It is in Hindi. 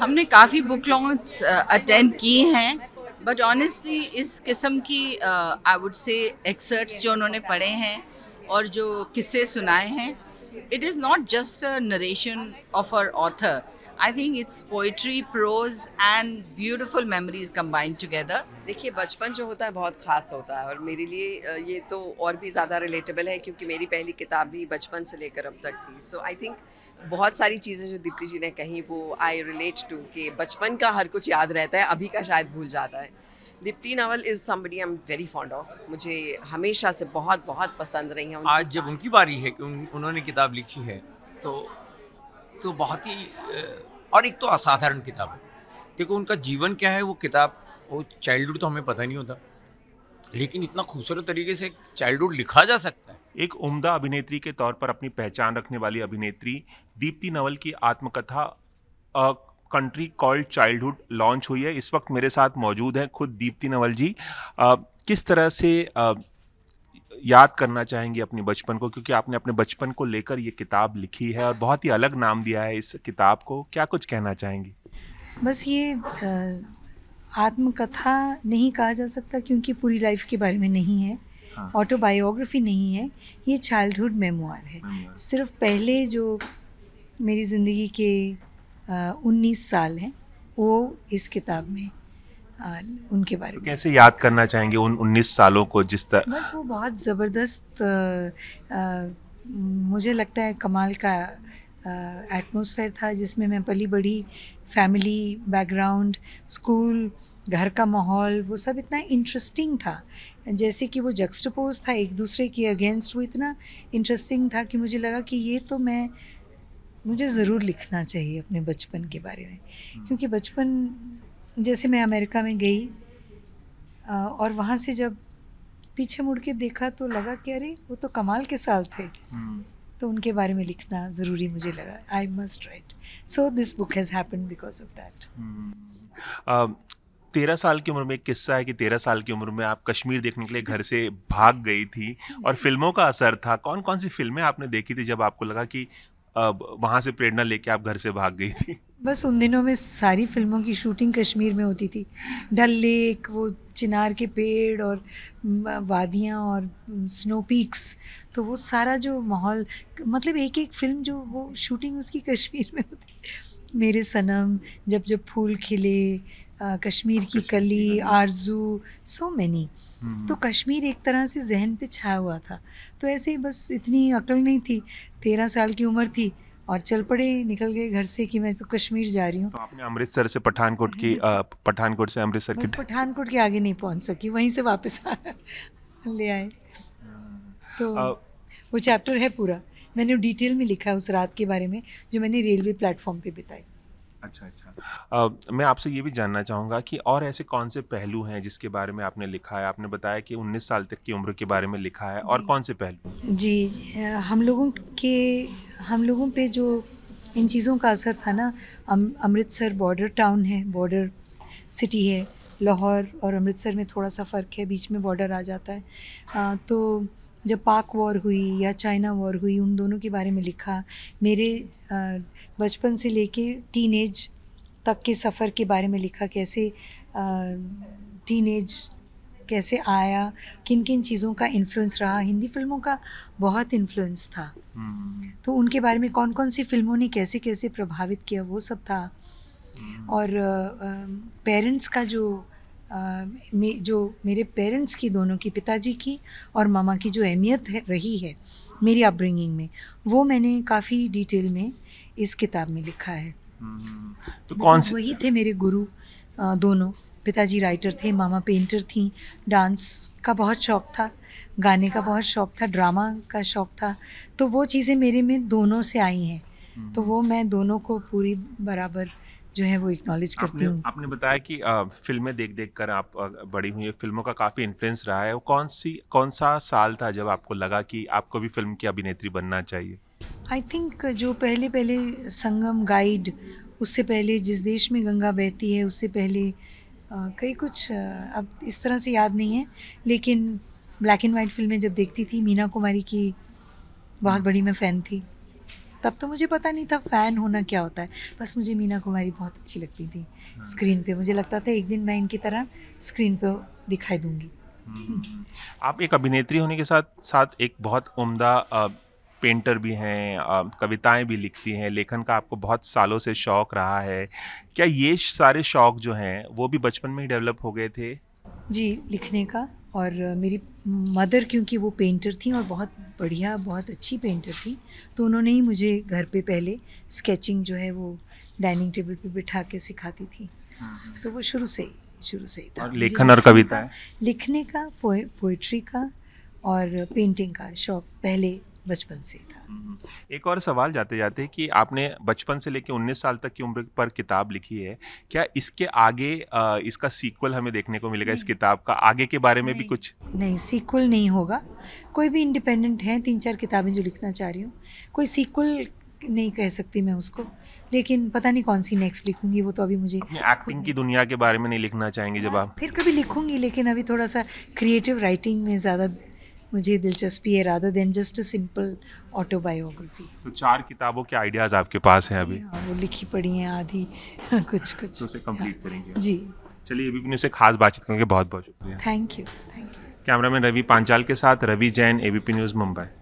हमने काफ़ी बुक लॉन्च अटेंड किए हैं बट ऑनेस्टली इस किस्म की आई वुड से एक्सर्ट्स जो उन्होंने पढ़े हैं और जो किस्से सुनाए हैं it is not just a narration of her author. I think it's poetry prose and beautiful memories combined together देखिए बचपन जो होता है बहुत खास होता है और मेरे लिए ये तो और भी ज़्यादा रिलेटेबल है क्योंकि मेरी पहली किताब भी बचपन से लेकर अब तक थी सो आई थिंक बहुत सारी चीज़ें जो दीप्ति जी ने कही वो आई रिलेट टू कि बचपन का हर कुछ याद रहता है अभी का शायद भूल जाता है Deepti Naval is somebody I am very fond of मुझे हमेशा से बहुत बहुत पसंद रही हैं आज जब उनकी बारी है कि उन, उन्होंने किताब लिखी है तो तो बहुत ही और एक तो असाधारण किताब है देखो उनका जीवन क्या है वो किताब वो चाइल्डहुड तो हमें पता नहीं होता लेकिन इतना खूबसूरत तरीके से चाइल्डहुड लिखा जा सकता है एक उम्दा अभिनेत्री के तौर पर अपनी पहचान रखने वाली अभिनेत्री दीप्ति नवल की आत्मकथा कंट्री कॉल्ड चाइल्डहुड लॉन्च हुई है इस वक्त मेरे साथ मौजूद हैं खुद दीप्ति नवल जी आ, किस तरह से आ, याद करना चाहेंगे अपने बचपन को क्योंकि आपने अपने बचपन को लेकर ये किताब लिखी है और बहुत ही अलग नाम दिया है इस किताब को क्या कुछ कहना चाहेंगी बस ये आत्मकथा नहीं कहा जा सकता क्योंकि पूरी लाइफ के बारे में नहीं है ऑटोबायोग्राफी हाँ। नहीं है ये चाइल्डहुड मेमोर है सिर्फ पहले जो मेरी ज़िंदगी के उन्नीस साल हैं वो इस किताब में आ, उनके बारे में तो कैसे याद करना चाहेंगे उन उन्नीस सालों को जिस तरह बस वो बहुत ज़बरदस्त मुझे लगता है कमाल का एटमोसफेयर था जिसमें मैं पली बड़ी फैमिली बैकग्राउंड स्कूल घर का माहौल वो सब इतना इंटरेस्टिंग था जैसे कि वो जक्सटपोज था एक दूसरे के अगेंस्ट वो इतना इंटरेस्टिंग था कि मुझे लगा कि ये तो मैं मुझे ज़रूर लिखना चाहिए अपने बचपन के बारे में क्योंकि बचपन जैसे मैं अमेरिका में गई और वहाँ से जब पीछे मुड़ के देखा तो लगा कि अरे वो तो कमाल के साल थे हम्म। तो उनके बारे में लिखना ज़रूरी मुझे लगा I must write so this book has happen because of that तेरह साल की उम्र में एक किस्सा है कि तेरह साल की उम्र में आप कश्मीर देखने के लिए घर से भाग गई थी और फिल्मों का असर था कौन कौन सी फिल्में आपने देखी थी जब आपको लगा कि वहाँ से प्रेरणा लेके आप घर से भाग गई थी बस उन दिनों में सारी फिल्मों की शूटिंग कश्मीर में होती थी डल लेक वो चिनार के पेड़ और वादियाँ और स्नो पीक्स तो वो सारा जो माहौल मतलब एक एक फिल्म जो वो शूटिंग उसकी कश्मीर में होती मेरे सनम जब जब फूल खिले आ, कश्मीर की कली आरजू सो मैनी तो कश्मीर एक तरह से जहन पे छाया हुआ था तो ऐसे ही बस इतनी अकल नहीं थी तेरह साल की उम्र थी और चल पड़े निकल गए घर से कि मैं तो कश्मीर जा रही हूँ तो आपने अमृतसर से पठानकोट की हम्म। पठानकोट से अमृतसर की पठानकोट के आगे नहीं पहुँच सकी वहीं से वापस ले आए हम्म। तो वो चैप्टर है पूरा मैंने डिटेल में लिखा है उस रात के बारे में जो मैंने रेलवे प्लेटफॉर्म पे बिताई अच्छा अच्छा uh, मैं आपसे ये भी जानना चाहूँगा कि और ऐसे कौन से पहलू हैं जिसके बारे में आपने लिखा है आपने बताया कि 19 साल तक की उम्र के बारे में लिखा है और कौन से पहलू जी हम लोगों के हम लोगों पे जो इन चीज़ों का असर था ना अम, अमृतसर बॉर्डर टाउन है बॉर्डर सिटी है लाहौर और अमृतसर में थोड़ा सा फ़र्क है बीच में बॉर्डर आ जाता है आ, तो जब पाक वॉर हुई या चाइना वॉर हुई उन दोनों के बारे में लिखा मेरे बचपन से लेके टीनेज तक के सफ़र के बारे में लिखा कैसे टीनेज कैसे आया किन किन चीज़ों का इन्फ्लुएंस रहा हिंदी फिल्मों का बहुत इन्फ्लुएंस था हम्म। तो उनके बारे में कौन कौन सी फिल्मों ने कैसे कैसे प्रभावित किया वो सब था हम्म। और पेरेंट्स का जो मे, जो मेरे पेरेंट्स की दोनों की पिताजी की और मामा की जो अहमियत है रही है मेरी अपब्रिंगिंग में वो मैंने काफ़ी डिटेल में इस किताब में लिखा है हम्म, तो कौन से वही थे मेरे गुरु दोनों पिताजी राइटर थे मामा पेंटर थी डांस का बहुत शौक़ था गाने का बहुत शौक़ था ड्रामा का शौक़ था तो वो चीज़ें मेरे में दोनों से आई हैं हम्म। तो वो मैं दोनों को पूरी बराबर जो है वो एक्नॉलेज करती हूँ आपने बताया कि आ, फिल्में देख देख कर आप बड़ी हुई फिल्मों का काफ़ी इन्फ्लुएंस रहा है वो कौन सी कौन सा साल था जब आपको लगा कि आपको भी फिल्म की अभिनेत्री बनना चाहिए आई थिंक जो पहले पहले संगम गाइड उससे पहले जिस देश में गंगा बहती है उससे पहले कई कुछ अब इस तरह से याद नहीं है लेकिन ब्लैक एंड वाइट फिल्में जब देखती थी मीना कुमारी की बहुत बड़ी मैं फ़ैन थी तब तो मुझे पता नहीं था फ़ैन होना क्या होता है बस मुझे मीना कुमारी बहुत अच्छी लगती थी हाँ। स्क्रीन पे मुझे लगता था एक दिन मैं इनकी तरह स्क्रीन पे दिखाई दूंगी हम्म। आप एक अभिनेत्री होने के साथ साथ एक बहुत उम्दा पेंटर भी हैं कविताएं भी लिखती हैं लेखन का आपको बहुत सालों से शौक रहा है क्या ये सारे शौक जो हैं वो भी बचपन में ही डेवलप हो गए थे जी लिखने का और मेरी मदर क्योंकि वो पेंटर थी और बहुत बढ़िया बहुत अच्छी पेंटर थी तो उन्होंने ही मुझे घर पे पहले स्केचिंग जो है वो डाइनिंग टेबल पे बिठा के सिखाती थी हाँ, हाँ। तो वो शुरू से ही शुरू से ही था और लेखन और कविता लिखने का पोएट्री का और पेंटिंग का शौक पहले बचपन से था हम्म। एक और सवाल जाते जाते कि आपने बचपन से लेकर उन्नीस साल तक की उम्र पर किताब लिखी है क्या इसके आगे इसका सीक्वल हमें देखने को मिलेगा इस किताब का आगे के बारे में भी कुछ नहीं सीक्वल नहीं होगा कोई भी इंडिपेंडेंट है तीन चार किताबें जो लिखना चाह रही हूँ कोई सीक्वल नहीं कह सकती मैं उसको लेकिन पता नहीं कौन सी नेक्स्ट लिखूंगी वो तो अभी मुझे एक्टिंग की दुनिया के बारे में नहीं लिखना चाहेंगे जब आप फिर कभी लिखूंगी लेकिन अभी थोड़ा सा क्रिएटिव राइटिंग में ज़्यादा मुझे दिलचस्पी है rather than just a simple autobiography तो चार किताबों के आइडियाज़ आपके पास हैं अभी हाँ वो लिखी पड़ी हैं आधी कुछ कुछ तो उसे कंप्लीट हाँ। करेंगे जी चलिए अभी से खास बातचीत करेंगे बहुत बहुत शुक्रिया thank you thank you cameraman Ravi Panchal के साथ रवि जैन एबीपी न्यूज़ मुंबई